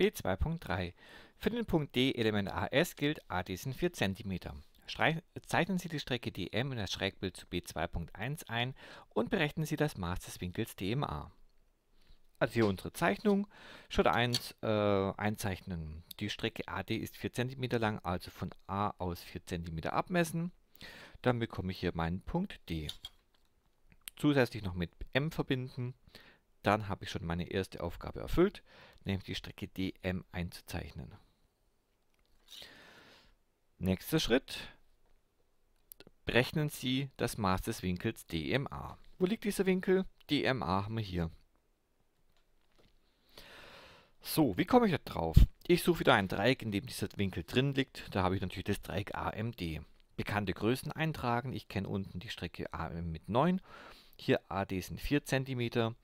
B2.3 Für den Punkt D Element AS gilt AD sind 4 cm. Streich zeichnen Sie die Strecke DM in das Schrägbild zu B2.1 ein und berechnen Sie das Maß des Winkels DMA. Also hier unsere Zeichnung. Schritt 1 äh, einzeichnen. Die Strecke AD ist 4 cm lang, also von A aus 4 cm abmessen. Dann bekomme ich hier meinen Punkt D. Zusätzlich noch mit M verbinden. Dann habe ich schon meine erste Aufgabe erfüllt nämlich die Strecke dm einzuzeichnen. Nächster Schritt. Berechnen Sie das Maß des Winkels DMA. Wo liegt dieser Winkel? DMA haben wir hier. So, wie komme ich da drauf? Ich suche wieder ein Dreieck, in dem dieser Winkel drin liegt. Da habe ich natürlich das Dreieck AMD. Bekannte Größen eintragen. Ich kenne unten die Strecke AM mit 9. Hier AD sind 4 cm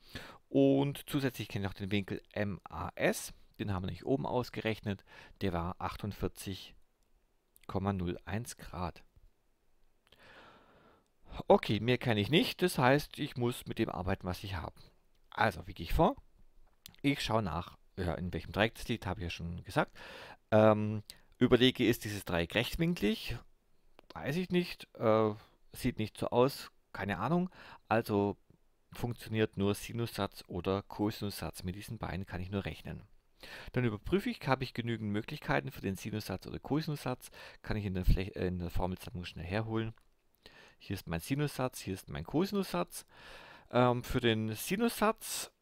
und zusätzlich kenne ich noch den Winkel MAS. Den haben wir nicht oben ausgerechnet. Der war 48,01 Grad. Okay, mehr kenne ich nicht. Das heißt, ich muss mit dem arbeiten, was ich habe. Also, wie gehe ich vor? Ich schaue nach, ja, in welchem Dreieck das liegt, habe ich ja schon gesagt. Ähm, überlege, ist dieses Dreieck rechtwinklig? Weiß ich nicht. Äh, sieht nicht so aus. Keine Ahnung. Also funktioniert nur Sinussatz oder Kosinussatz. Mit diesen beiden kann ich nur rechnen. Dann überprüfe ich, habe ich genügend Möglichkeiten für den Sinussatz oder Kosinussatz. Kann ich in der, Fläche, äh, in der Formelsammlung schnell herholen. Hier ist mein Sinussatz, hier ist mein Kosinussatz. Ähm, für den Sinussatz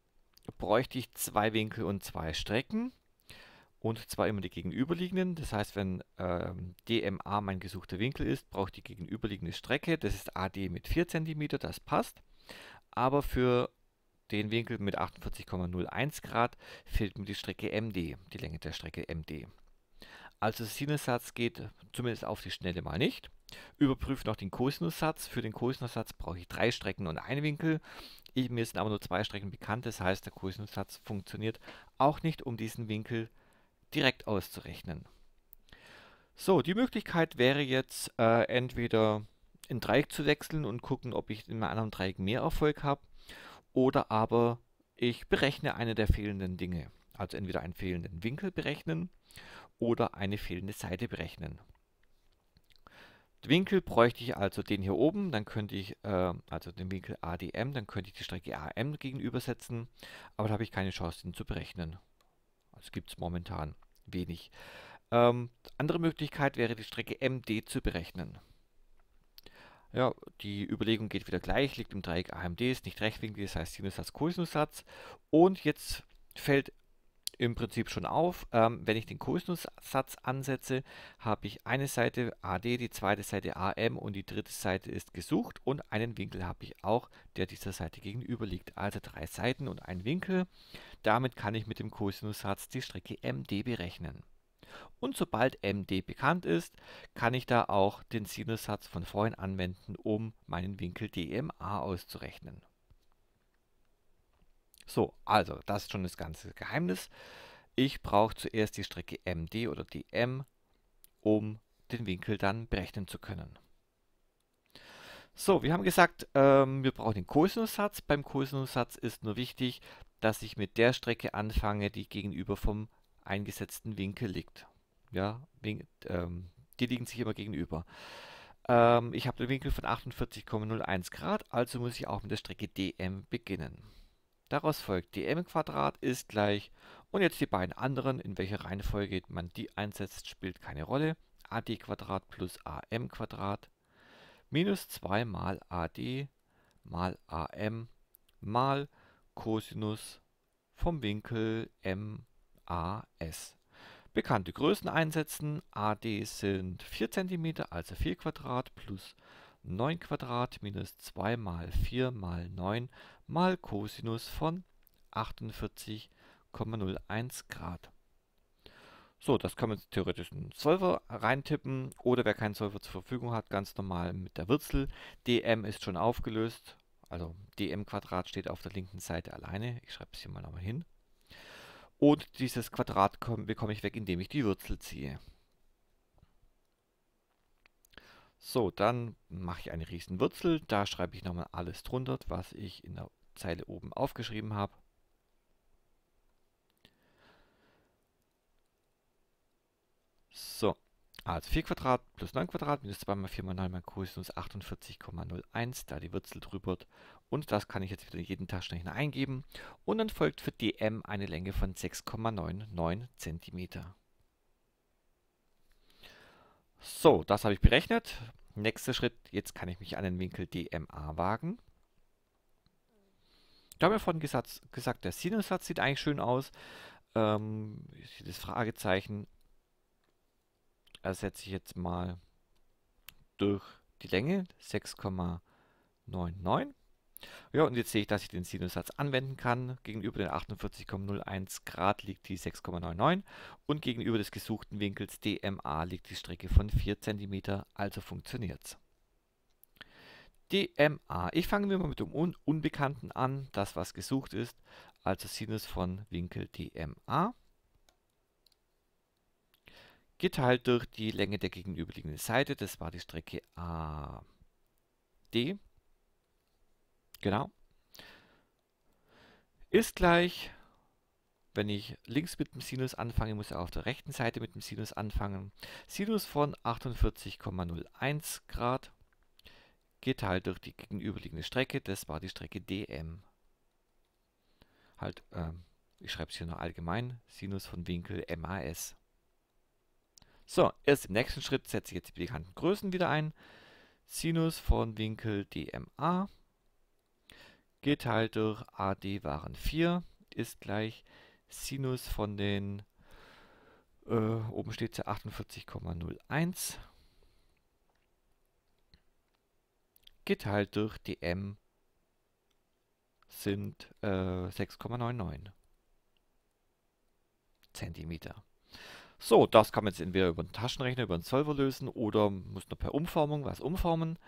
bräuchte ich zwei Winkel und zwei Strecken. Und zwar immer die gegenüberliegenden. Das heißt, wenn ähm, DMA mein gesuchter Winkel ist, brauche ich die gegenüberliegende Strecke. Das ist AD mit 4 cm, das passt aber für den Winkel mit 48,01 Grad fehlt mir die Strecke MD, die Länge der Strecke MD. Also der Sinussatz geht zumindest auf die Schnelle mal nicht. Überprüft noch den Kosinussatz. Für den Kosinussatz brauche ich drei Strecken und einen Winkel. Ich, mir sind aber nur zwei Strecken bekannt, das heißt, der Kosinussatz funktioniert auch nicht, um diesen Winkel direkt auszurechnen. So, die Möglichkeit wäre jetzt äh, entweder ein Dreieck zu wechseln und gucken, ob ich in meinem anderen Dreieck mehr Erfolg habe. Oder aber ich berechne eine der fehlenden Dinge. Also entweder einen fehlenden Winkel berechnen oder eine fehlende Seite berechnen. Den Winkel bräuchte ich also den hier oben, dann könnte ich, äh, also den Winkel ADM, dann könnte ich die Strecke AM gegenübersetzen, aber da habe ich keine Chance, den zu berechnen. Das also gibt es momentan wenig. Ähm, andere Möglichkeit wäre, die Strecke MD zu berechnen. Ja, die Überlegung geht wieder gleich, liegt im Dreieck AMD, ist nicht rechtwinklig, das heißt Sinussatz, Kosinusatz. Und jetzt fällt im Prinzip schon auf, ähm, wenn ich den Kosinusatz ansetze, habe ich eine Seite AD, die zweite Seite AM und die dritte Seite ist gesucht und einen Winkel habe ich auch, der dieser Seite gegenüber liegt. Also drei Seiten und ein Winkel. Damit kann ich mit dem Kosinusatz die Strecke MD berechnen. Und sobald MD bekannt ist, kann ich da auch den Sinussatz von vorhin anwenden, um meinen Winkel DMA auszurechnen. So, also das ist schon das ganze Geheimnis. Ich brauche zuerst die Strecke MD oder DM, um den Winkel dann berechnen zu können. So, wir haben gesagt, ähm, wir brauchen den Kosinussatz. Beim Kosinussatz ist nur wichtig, dass ich mit der Strecke anfange, die gegenüber vom eingesetzten Winkel liegt. Ja, wink, ähm, die liegen sich immer gegenüber. Ähm, ich habe den Winkel von 48,01 Grad, also muss ich auch mit der Strecke dm beginnen. Daraus folgt dm Quadrat ist gleich, und jetzt die beiden anderen, in welcher Reihenfolge man die einsetzt, spielt keine Rolle. AD Quadrat plus AM Quadrat minus 2 mal AD mal AM mal Cosinus vom Winkel M AS. Bekannte Größen einsetzen. AD sind 4 cm, also 4 Quadrat plus 9 Quadrat minus 2 mal 4 mal 9 mal Cosinus von 48,01 Grad. So, das kann man theoretisch in einen Solver reintippen oder wer keinen Solver zur Verfügung hat, ganz normal mit der Wurzel. dm ist schon aufgelöst, also dm Quadrat steht auf der linken Seite alleine. Ich schreibe es hier mal nochmal hin. Und dieses Quadrat bekomme ich weg, indem ich die Wurzel ziehe. So, dann mache ich eine Wurzel. Da schreibe ich nochmal alles drunter, was ich in der Zeile oben aufgeschrieben habe. Also 4 Quadrat plus 9 Quadrat minus 2 mal 4 mal 9 mal Cosinus 48,01, da die Wurzel drüber. Und das kann ich jetzt wieder in jeden Taschenrechner eingeben. Und dann folgt für dm eine Länge von 6,99 cm. So, das habe ich berechnet. Nächster Schritt, jetzt kann ich mich an den Winkel dma wagen. Ich habe ja vorhin gesagt, gesagt der Sinussatz sieht eigentlich schön aus. Ähm, das Fragezeichen ersetze ich jetzt mal durch die Länge 6,99. Ja, und jetzt sehe ich, dass ich den Sinussatz anwenden kann. Gegenüber den 48,01 Grad liegt die 6,99 und gegenüber des gesuchten Winkels DMA liegt die Strecke von 4 cm, also funktioniert es. DMA. Ich fange mir mal mit dem Un Unbekannten an, das was gesucht ist, also Sinus von Winkel DMA geteilt durch die Länge der gegenüberliegenden Seite. Das war die Strecke AD. Genau. Ist gleich, wenn ich links mit dem Sinus anfange, muss er auf der rechten Seite mit dem Sinus anfangen. Sinus von 48,01 Grad geteilt durch die gegenüberliegende Strecke. Das war die Strecke DM. Halt, äh, ich schreibe es hier nur allgemein. Sinus von Winkel MAS. So, erst im nächsten Schritt setze ich jetzt die bekannten Größen wieder ein. Sinus von Winkel DMA geteilt durch AD waren 4 ist gleich Sinus von den, äh, oben steht es ja 48,01 geteilt durch dm sind äh, 6,99 Zentimeter. So, das kann man jetzt entweder über einen Taschenrechner, über einen Solver lösen oder muss noch per Umformung was umformen.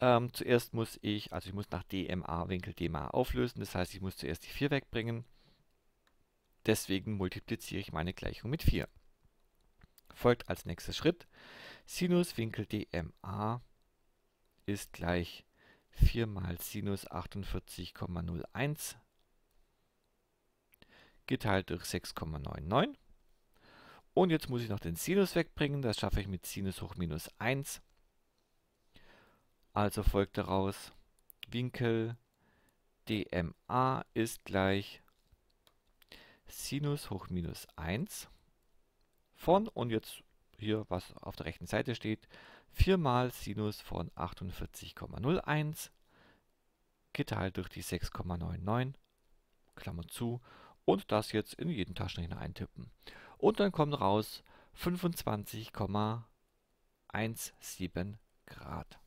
Ähm, zuerst muss ich, also ich muss nach DMA-Winkel DMA auflösen, das heißt, ich muss zuerst die 4 wegbringen. Deswegen multipliziere ich meine Gleichung mit 4. Folgt als nächster Schritt Sinuswinkel DMA ist gleich 4 mal Sinus 48,01 geteilt durch 6,99. Und jetzt muss ich noch den Sinus wegbringen. Das schaffe ich mit Sinus hoch minus 1. Also folgt daraus Winkel dma ist gleich Sinus hoch minus 1 von, und jetzt hier, was auf der rechten Seite steht, 4 mal Sinus von 48,01 geteilt durch die 6,99, Klammer zu, und das jetzt in jeden Taschenrechner eintippen. Und dann kommen raus 25,17 Grad.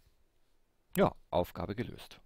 Ja, Aufgabe gelöst.